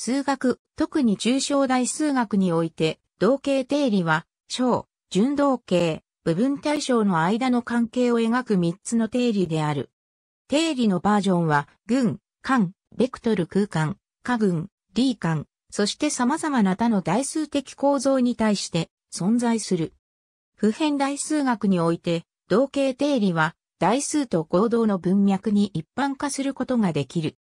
数学、特に抽象大数学において、同型定理は、小、純同型、部分対象の間の関係を描く3つの定理である。定理のバージョンは、群、間、ベクトル空間、下群、D 間、そして様々な他の代数的構造に対して存在する。普遍代数学において、同型定理は、代数と合同の文脈に一般化することができる。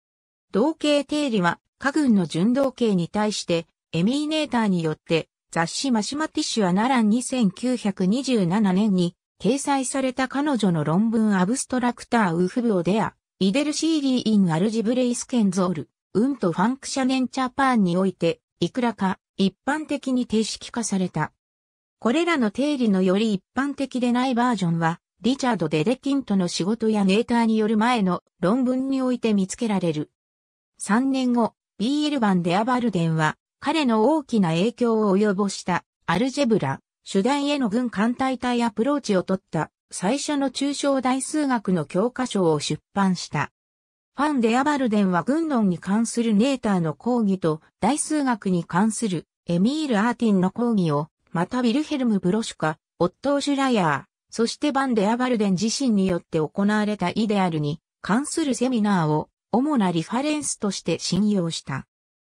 同型定理は、家軍の純道系に対して、エミーネーターによって雑誌マシュマティッシュアナラン2927年に掲載された彼女の論文アブストラクターウフブオデア、イデルシーリーインアルジブレイスケンゾール、ウンとファンクシャネンチャパーンにおいて、いくらか一般的に定式化された。これらの定理のより一般的でないバージョンは、リチャード・デデキントの仕事やネーターによる前の論文において見つけられる。3年後、BL 版デアバルデンは、彼の大きな影響を及ぼした、アルジェブラ、主題への軍艦隊隊アプローチを取った最初の中小大数学の教科書を出版した。ファンデアバルデンは軍論に関するネーターの講義と大数学に関するエミール・アーティンの講義を、またウィルヘルム・ブロシュカ、オットー・シュライヤー、そしてバンデアバルデン自身によって行われたイデアルに関するセミナーを主なリファレンスとして信用した。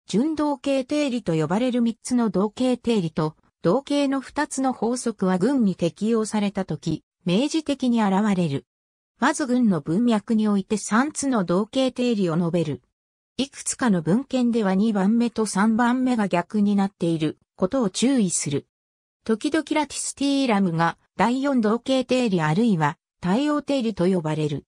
純同型定理と呼ばれる3つの同型定理と、同型の2つの法則は軍に適用されたとき、明示的に現れる。まず軍の文脈において3つの同型定理を述べる。いくつかの文献では2番目と3番目が逆になっていることを注意する。時々ラティスティーラムが第4同型定理あるいは対応定理と呼ばれる。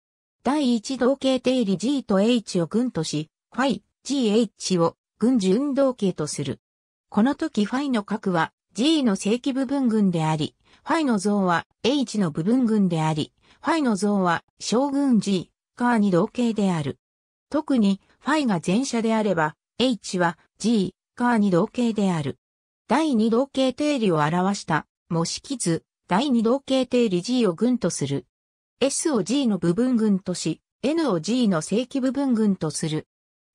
第一同型定理 G と H を群とし、ファイ、GH を群次運動とする。この時ファイの角は G の正規部分群であり、ファイの像は H の部分群であり、ファイの像は将軍 G、カーに同型である。特に、ファイが前者であれば、H は G、カーに同型である。第二同型定理を表した模式図、第二同型定理 G を群とする。S を G の部分群とし、N を G の正規部分群とする。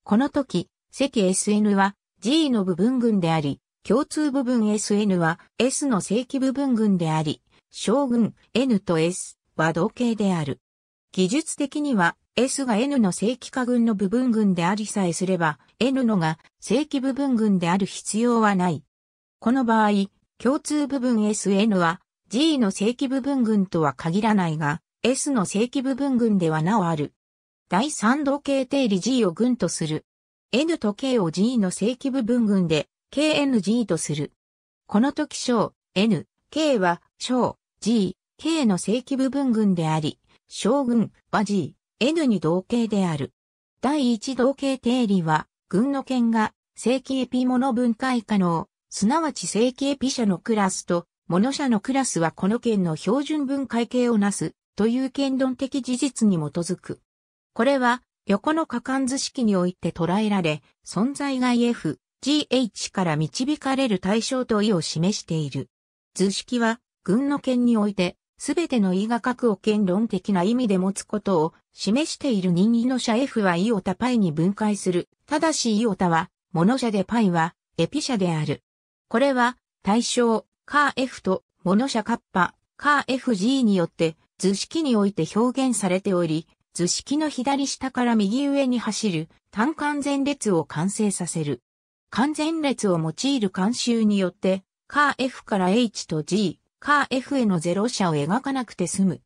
この時、積 SN は G の部分群であり、共通部分 SN は S の正規部分群であり、将軍 N と S は同型である。技術的には S が N の正規化群の部分群でありさえすれば、N のが正規部分群である必要はない。この場合、共通部分 SN は G の正規部分群とは限らないが、S の正規部分群ではなおある。第3度形定理 G を群とする。N と K を G の正規部分群で KNG とする。この時小 N、K は小 G、K の正規部分群であり、小群は G、N に同型である。第一同型定理は、群の件が正規エピモノ分解可能、すなわち正規エピ社のクラスと、モノ社のクラスはこの件の標準分解形をなすという権論的事実に基づく。これは、横の可感図式において捉えられ、存在が F、GH から導かれる対象と意を示している。図式は、群の権において、すべての意が核を権論的な意味で持つことを示している任意の者 F はイオタパイに分解する。ただしイオタは、モノ社でパイは、エピ社である。これは、対象、カー F と、モノ社カッパ、カー FG によって、図式において表現されており、図式の左下から右上に走る単完全列を完成させる。完全列を用いる慣習によって、カー F から H と G、カー F への0者を描かなくて済む。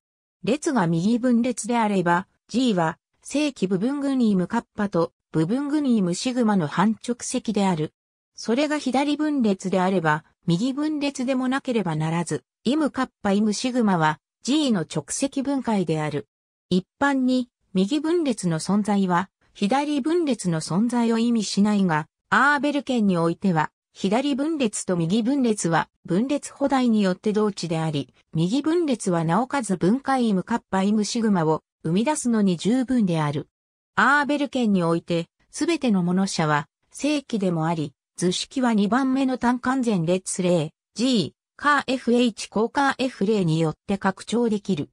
列が右分列であれば、G は正規部分グニームカッパと部分グニームシグマの半直積である。それが左分裂であれば、右分裂でもなければならず、イムカッパイムシグマは G の直積分解である。一般に、右分裂の存在は、左分裂の存在を意味しないが、アーベル圏においては、左分裂と右分裂は分裂補題によって同値であり、右分裂はなおかず分解イムカッパイムシグマを生み出すのに十分である。アーベル圏において、すべてのもの者は正規でもあり、図式は2番目の単完全列例 G、カー FH カー F 例によって拡張できる。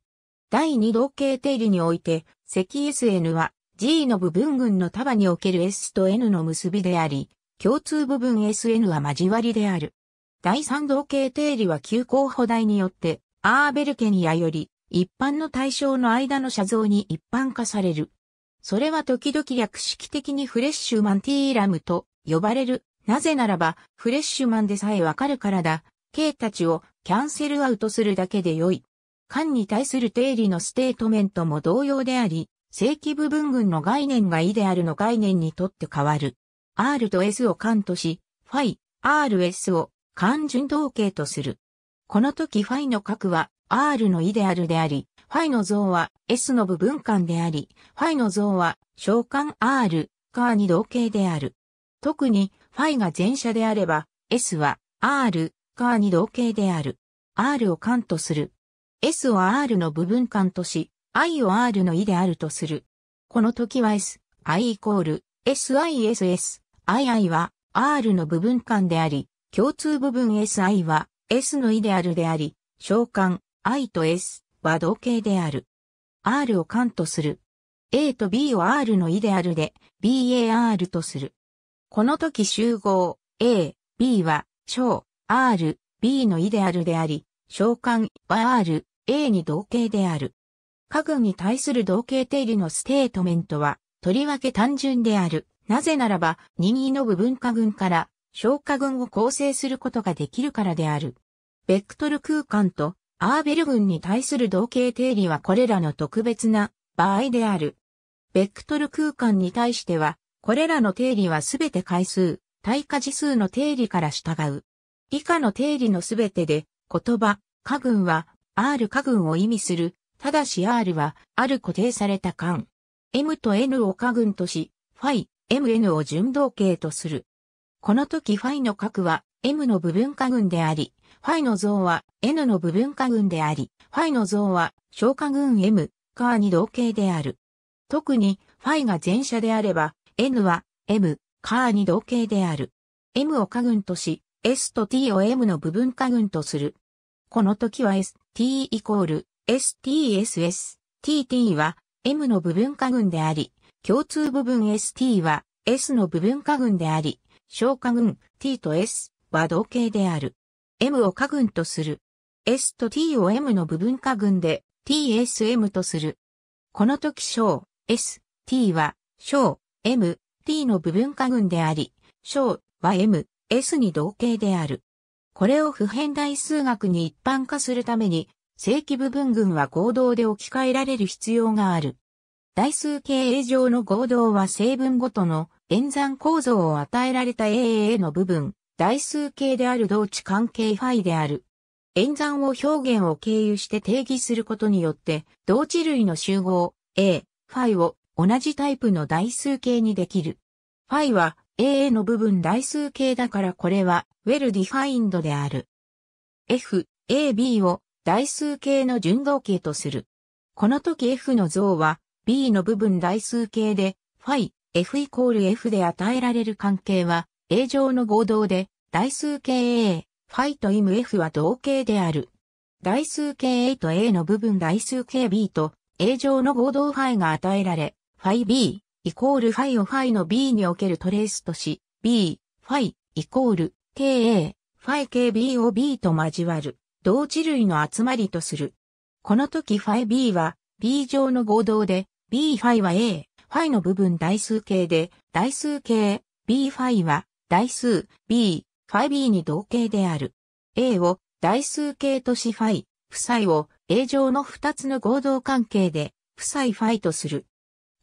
第二同型定理において、積 SN は G の部分群の束における S と N の結びであり、共通部分 SN は交わりである。第三同型定理は急候補題によって、アーベルケニアより一般の対象の間の写像に一般化される。それは時々略式的にフレッシュマンティーラムと呼ばれる。なぜならば、フレッシュマンでさえわかるからだ。K たちをキャンセルアウトするだけで良い。間に対する定理のステートメントも同様であり、正規部分群の概念がイデアルの概念にとって変わる。R と S を間とし、ファイ、RS を間順同型とする。この時ファイの角は R のイデアルであり、ファイの像は S の部分間であり、ファイの像は召喚 R、カーに同型である。特にファイが前者であれば、S は R、カーに同型である。R を間とする。S を R の部分間とし、I を R の E であるとする。この時は S、I イコール、SISS、II は R の部分間であり、共通部分 SI は S の E であるであり、召喚 I と S は同型である。R を間とする。A と B を R の E であるで、BAR とする。この時集合 A、B は小、R、B のイデアルであり、召喚は R、A に同型である。家具に対する同型定理のステートメントは、とりわけ単純である。なぜならば、任意の部分化群から、消化群を構成することができるからである。ベクトル空間とアーベル群に対する同型定理はこれらの特別な場合である。ベクトル空間に対しては、これらの定理はすべて回数、対価次数の定理から従う。以下の定理のすべてで、言葉、家群は、R 家群を意味する、ただし R は、ある固定された間。M と N を家群とし、ファイ、MN を純同形とする。この時ファイの角は、M の部分家群であり、ファイの像は N の部分家群であり、ファイの像は小家群 M、カーに同形である。特に、ファイが前者であれば、N は M、カーに同形である。M を家群とし、S と T を M の部分化群とする。この時は ST イコール STSS。TT は M の部分化群であり、共通部分 ST は S の部分化群であり、小化群 T と S は同型である。M を化群とする。S と T を M の部分化群で TSM とする。この時小 S、T は小 M、T の部分化群であり、小は M、S に同型である。これを普遍大数学に一般化するために、正規部分群は合同で置き換えられる必要がある。代数形 A 上の合同は成分ごとの演算構造を与えられた AA の部分、代数形である同値関係ファイである。演算を表現を経由して定義することによって、同値類の集合 A、ファイを同じタイプの代数形にできる。ファイは A の部分代数形だからこれは well defined である。F、A、B を代数形の順合形とする。この時 F の像は B の部分代数形で、ファイ、F イコール F で与えられる関係は A 上の合同で、代数形 A、ファイと m F は同形である。代数形 A と A の部分代数形 B と A 上の合同ファが与えられ、ファイ B、イコールファイをファイの B におけるトレースとし、B、ファイ、イコール、KA、ファイ KB を B と交わる、同値類の集まりとする。この時ファイ B は B 上の合同で、B ファイは A、ファイの部分代数形で、代数形、B ファイは、代数、B、ファイ B に同形である。A を代数形としファイ、負債を A 上の2つの合同関係で、負債ファイとする。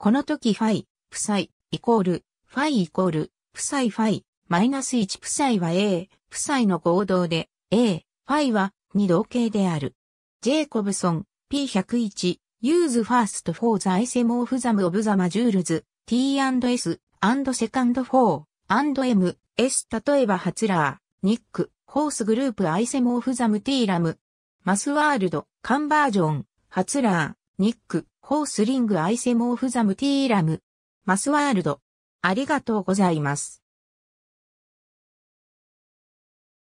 この時ファイ、プサイ、イコール、ファイイコール、プサイファイ、マイナス1プサイは A、プサイの合同で、A、ファイは2同型である。ジェイコブソン、P101、Use first for the モ s フザムオブザマジュ of the m u l e s T&S, and second for, and M, S 例えばハツラー、ニック、ホースグループアイセモーフザムティーラム、マスワールド、カンバージョン、ハツラー、ニック、ホースリングアイセモーフザムティーラム、マスワールド。ありがとうございます。